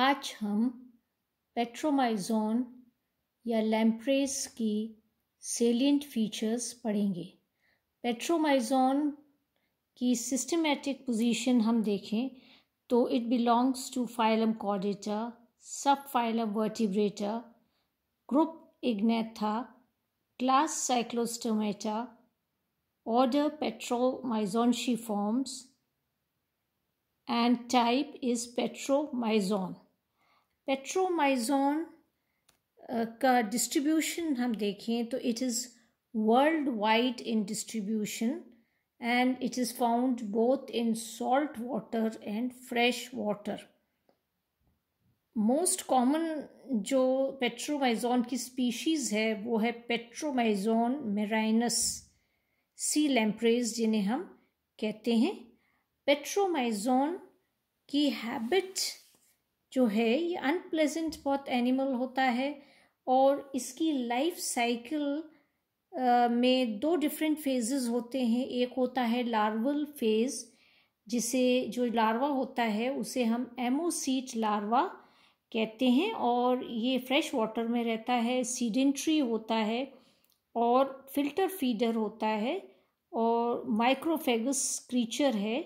आज हम पेट्रोमाइजोन या लैम्प्रेस की सेलियंट फीचर्स पढ़ेंगे पेट्रोमाइजोन की सिस्टमेटिक पोजीशन हम देखें तो इट बिलोंग्स टू फाइलम कॉडेटा subphylum Vertebrata group Agnatha class Cyclostomata Petromyzontiformes and type is Petromyzon Petromyzon uh, का डिस्ट्रीब्यूशन हम देखें तो it is world wide in distribution and it is found both in salt water and fresh water most common जो Petromyzon की species है वो है Petromyzon मेराइनस सी लैम्प्रेज जिन्हें हम कहते हैं पेट्रोमाइजोन की हैबिट जो है ये अनप्लेजेंट बहुत एनिमल होता है और इसकी लाइफ साइकिल में दो डिफरेंट फेजेस होते हैं एक होता है लार्वल फेज़ जिसे जो लार्वा होता है उसे हम एमोसीट लार्वा कहते हैं और ये फ्रेश वाटर में रहता है सीडेंट्री होता है और फिल्टर फीडर होता है और माइक्रोफेगस क्रीचर है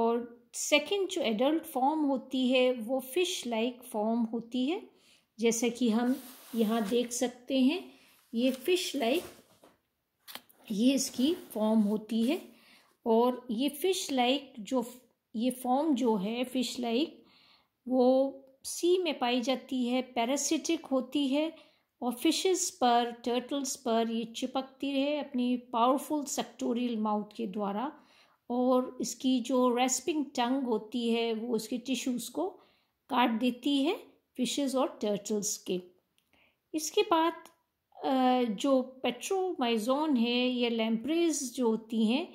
और सेकेंड जो एडल्ट फॉर्म होती है वो फिश लाइक फॉर्म होती है जैसे कि हम यहाँ देख सकते हैं ये फिश लाइक ये इसकी फॉर्म होती है और ये फिश लाइक जो ये फॉर्म जो है फिश लाइक वो सी में पाई जाती है पैरासिटिक होती है और फिशेस पर टर्टल्स पर ये चिपकती है अपनी पावरफुल सेक्टोरियल माउथ के द्वारा और इसकी जो रेस्पिंग टंग होती है वो उसके टिश्यूज़ को काट देती है फिशेस और टर्टल्स के इसके बाद जो पेट्रोमाइजोन है या लैम्प्रेज जो होती हैं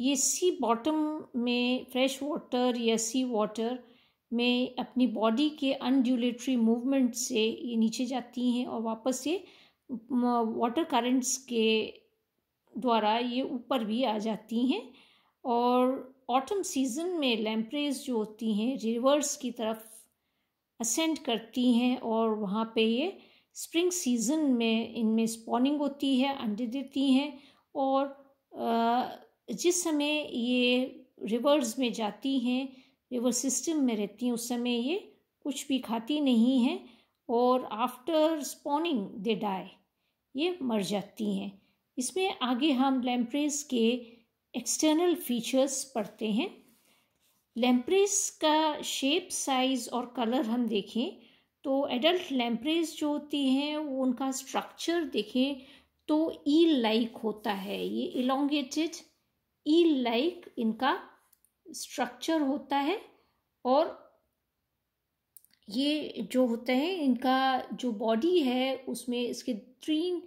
ये सी बॉटम में फ्रेश वाटर या सी वाटर में अपनी बॉडी के अनड्यूलेटरी मूवमेंट से ये नीचे जाती हैं और वापस ये वाटर करंट्स के द्वारा ये ऊपर भी आ जाती हैं और ऑटम सीज़न में लैम्प्रेज जो होती हैं रिवर्स की तरफ असेंड करती हैं और वहाँ पे ये स्प्रिंग सीज़न में इनमें स्पॉनिंग होती है अंडे देती हैं और जिस समय ये रिवर्स में जाती हैं रिवर सिस्टम में रहती हैं उस समय ये कुछ भी खाती नहीं हैं और आफ्टर स्पॉनिंग दे डाई ये मर जाती हैं इसमें आगे हम लैम्प्रेज के एक्सटर्नल फीचर्स पढ़ते हैं लैम्प्रेस का शेप साइज़ और कलर हम देखें तो एडल्ट लैम्प्रेस जो होती हैं वो उनका स्ट्रक्चर देखें तो ई लाइक होता है ये इलोंगेटेड ई लाइक इनका स्ट्रक्चर होता है और ये जो होते हैं इनका जो बॉडी है उसमें इसके तीन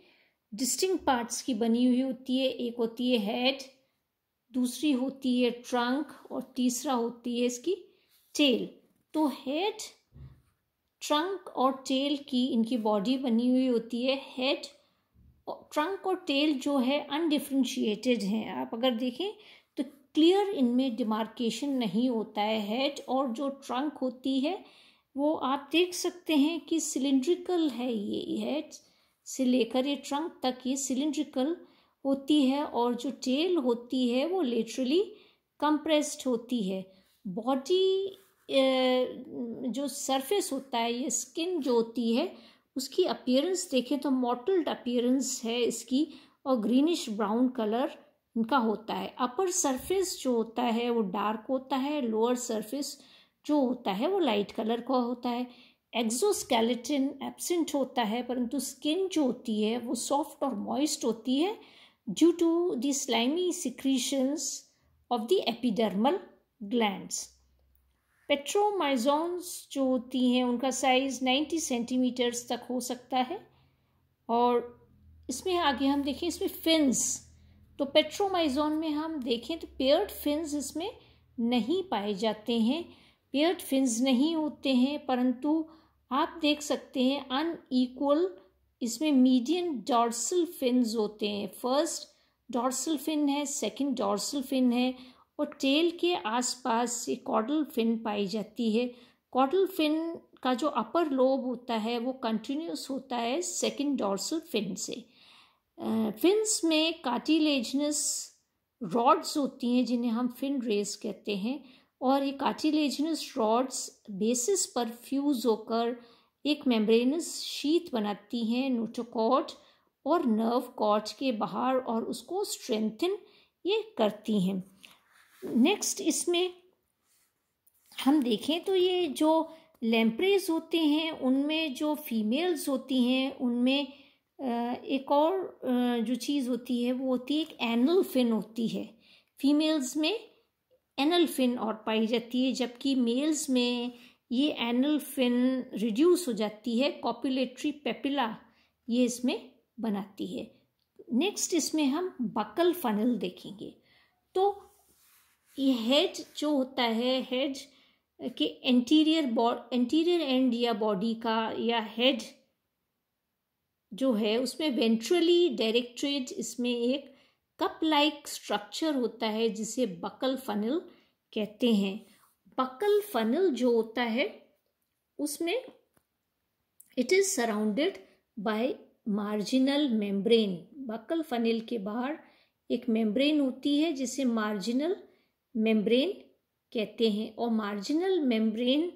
डिस्टिंग पार्ट्स की बनी हुई होती है एक होती है हेड दूसरी होती है ट्रंक और तीसरा होती है इसकी टेल तो हेड ट्रंक और टेल की इनकी बॉडी बनी हुई होती है हेड ट्रंक और टेल जो है अनडिफ्रेंशिएटेड हैं आप अगर देखें तो क्लियर इनमें डिमार्केशन नहीं होता है हेड और जो ट्रंक होती है वो आप देख सकते हैं कि सिलेंड्रिकल है ये हेड से लेकर ये ट्रंक तक ये सिलेंड्रिकल होती है और जो टेल होती है वो लिटरली कंप्रेस्ड होती है बॉडी जो सरफेस होता है ये स्किन जो होती है उसकी अपीयरेंस देखें तो मॉटल्ड अपीयरेंस है इसकी और ग्रीनिश ब्राउन कलर इनका होता है अपर सरफेस जो होता है वो डार्क होता है लोअर सरफेस जो होता है वो लाइट कलर का होता है एक्जोस्केलेटिन एब्सेंट होता है परंतु स्किन जो होती है वो सॉफ्ट और मॉइस्ट होती है due to the slimy secretions of the epidermal glands. पेट्रोमाइजोन्स जो होती हैं उनका साइज़ नाइन्टी सेंटीमीटर्स तक हो सकता है और इसमें आगे हम देखें इसमें फिन्स तो पेट्रोमाइजोन में हम देखें तो पेयर्ड फिन्स इसमें नहीं पाए जाते हैं पेयर्ड फिन्स नहीं होते हैं परंतु आप देख सकते हैं अनईक्वल इसमें मीडियम डॉर्सल फिन्स होते हैं फर्स्ट डॉर्सल फिन है सेकंड डॉर्सल फिन है और टेल के आसपास से कॉडल फिन पाई जाती है कॉडल फिन का जो अपर लोब होता है वो कंटिन्यूस होता है सेकंड डॉर्सल फिन से फिन्स में काटिलेजनस रॉड्स होती हैं जिन्हें हम फिन रेस कहते हैं और ये काटिलेजनस रॉड्स बेसिस पर फ्यूज़ होकर एक मेम्ब्रेनस शीत बनाती हैं नोटोकॉट और नर्व कॉट के बाहर और उसको स्ट्रेंथन ये करती हैं नेक्स्ट इसमें हम देखें तो ये जो लैम्प्रेज होते हैं उनमें जो फीमेल्स होती हैं उनमें एक और जो चीज़ होती है वो होती है एक एनल फिन होती है फीमेल्स में एनल फिन और पाई जाती है जबकि मेल्स में ये एनल फिन रिड्यूस हो जाती है कॉपुलेटरी पेपिला ये इसमें बनाती है नेक्स्ट इसमें हम बकल फनल देखेंगे तो ये हेज जो होता है हेज के एंटीरियर बॉ एंटीरियर एंड या बॉडी का या हेड जो है उसमें वेंट्रली डायरेक्टेड इसमें एक कप लाइक स्ट्रक्चर होता है जिसे बकल फनल कहते हैं पकल फनल जो होता है उसमें it is surrounded by marginal membrane buccal funnel के बाहर एक मेम्ब्रेन होती है जिसे मार्जिनल मेम्ब्रेन कहते हैं और मार्जिनल मेम्ब्रेन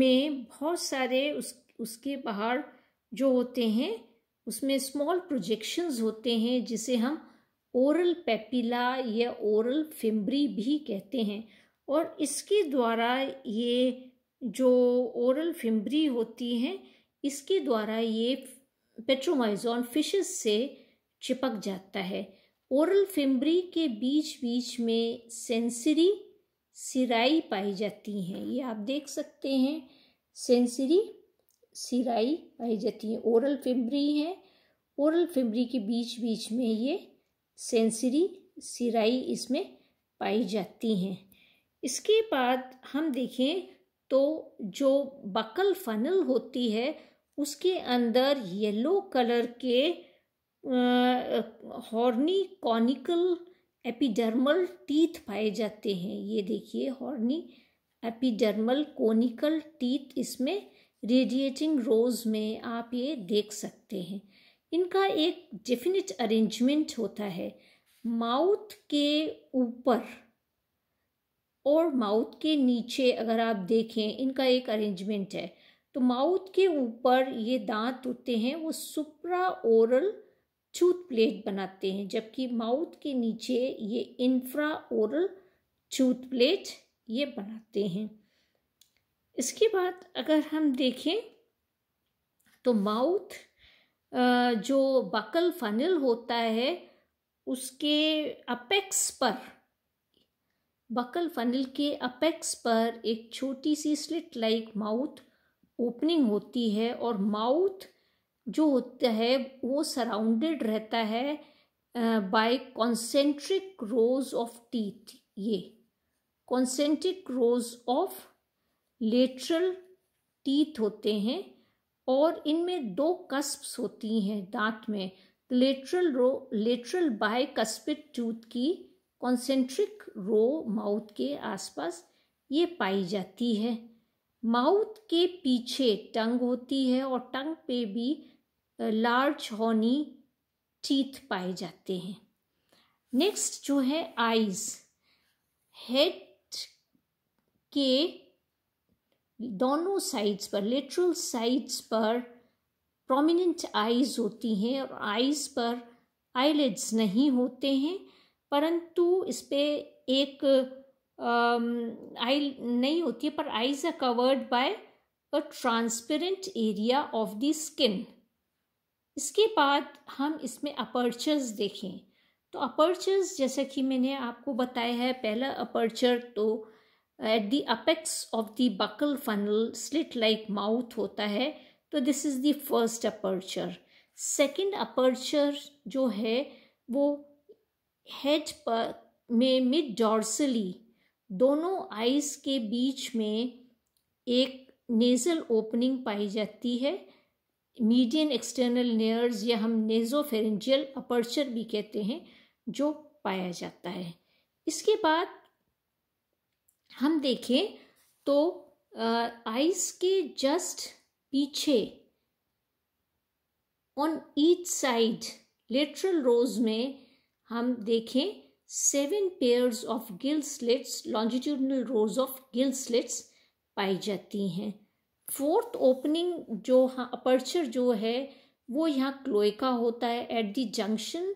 में बहुत सारे उस उसके बाहर जो होते हैं उसमें स्मॉल प्रोजेक्शंस होते हैं जिसे हम ओरल पेपिला या ओरल फिम्ब्री भी कहते हैं और इसके द्वारा ये जो ओरल फिम्बरी होती हैं इसके द्वारा ये पेट्रोमाइजोन फिशेस से चिपक जाता है ओरल फिम्बरी के बीच बीच में सेंसरी सिराई पाई जाती हैं ये आप देख सकते हैं सेंसरी सिराई पाई जाती हैं ओरल फिम्बरी हैं ओरल फिम्बरी के बीच बीच में ये सेंसरी सिराई इसमें पाई जाती हैं इसके बाद हम देखें तो जो बकल फनल होती है उसके अंदर येलो कलर के हॉर्नी कॉनिकल एपिडर्मल टीथ पाए जाते हैं ये देखिए हॉर्नी एपिडर्मल कॉनिकल टीथ इसमें रेडिएटिंग रोज में आप ये देख सकते हैं इनका एक डेफिनेट अरेंजमेंट होता है माउथ के ऊपर और माउथ के नीचे अगर आप देखें इनका एक अरेंजमेंट है तो माउथ के ऊपर ये दांत होते हैं वो सुप्रा ओरल टूथ प्लेट बनाते हैं जबकि माउथ के नीचे ये इंफ्रा ओरल टूथ प्लेट ये बनाते हैं इसके बाद अगर हम देखें तो माउथ जो बकल फनल होता है उसके अपेक्स पर बकल फनल के अपेक्स पर एक छोटी सी स्लिट लाइक माउथ ओपनिंग होती है और माउथ जो होता है वो सराउंडेड रहता है by concentric rows of teeth ये concentric rows of lateral teeth होते हैं और इनमें दो कस्प्स होती हैं दांत में lateral row lateral bicuspid tooth की कॉन्सेंट्रिक रो माउथ के आसपास ये पाई जाती है माउथ के पीछे टंग होती है और टंग पे भी लार्ज हॉनी टीथ पाए जाते हैं नेक्स्ट जो है आइज हेड के दोनों साइड्स पर लेटरल साइड्स पर प्रोमिनेंट आइज होती हैं और आइज पर आईलेट्स नहीं होते हैं परंतु इस पर एक आई नहीं होती है पर eyes are covered by a transparent area of the skin इसके बाद हम इसमें अपर्चर्स देखें तो अपर्चर्स जैसा कि मैंने आपको बताया है पहला अपर्चर तो at the apex of the buccal funnel slit like mouth होता है तो this is the first aperture second aperture जो है वो हेड पर में मिड डॉर्सली दोनों आइज के बीच में एक नेज़ल ओपनिंग पाई जाती है मीडियन एक्सटर्नल नेयर्स या हम नेजोफेरेंजियल अपर्चर भी कहते हैं जो पाया जाता है इसके बाद हम देखें तो आइस के जस्ट पीछे on each side lateral rows में हम देखें seven pairs of gill slits longitudinal rows of gill slits पाई जाती हैं फोर्थ ओपनिंग जो हाँ अपर्चर जो है वो यहाँ क्लोएका होता है at the junction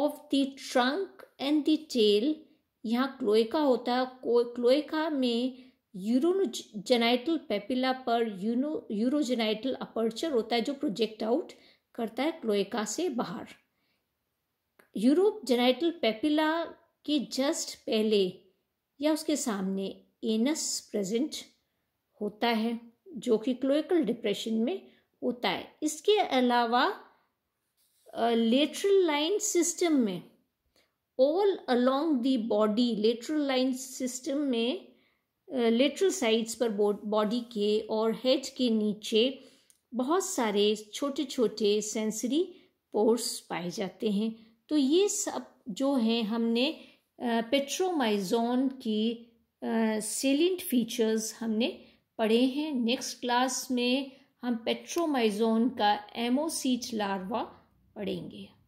of the trunk and the tail यहाँ क्लोएका होता है क्लोएका में यूरोजेनाइटल पेपिला पर यूरोजेनाइटल अपर्चर होता है जो प्रोजेक्ट आउट करता है क्लोएका से बाहर यूरोप जेनाइटल पेपिला के जस्ट पहले या उसके सामने एनस प्रेजेंट होता है जो कि क्लोइकल डिप्रेशन में होता है इसके अलावा लेटरल लाइन सिस्टम में all along the body lateral line system में लेटरल साइड्स पर बॉडी के और हेड के नीचे बहुत सारे छोटे छोटे सेंसरी पोर्स पाए जाते हैं तो ये सब जो हैं हमने पेट्रोमाइजोन की सेलेंट फीचर्स हमने पढ़े हैं नेक्स्ट क्लास में हम पेट्रोमाइजोन का एमोसीच लार्वा पढ़ेंगे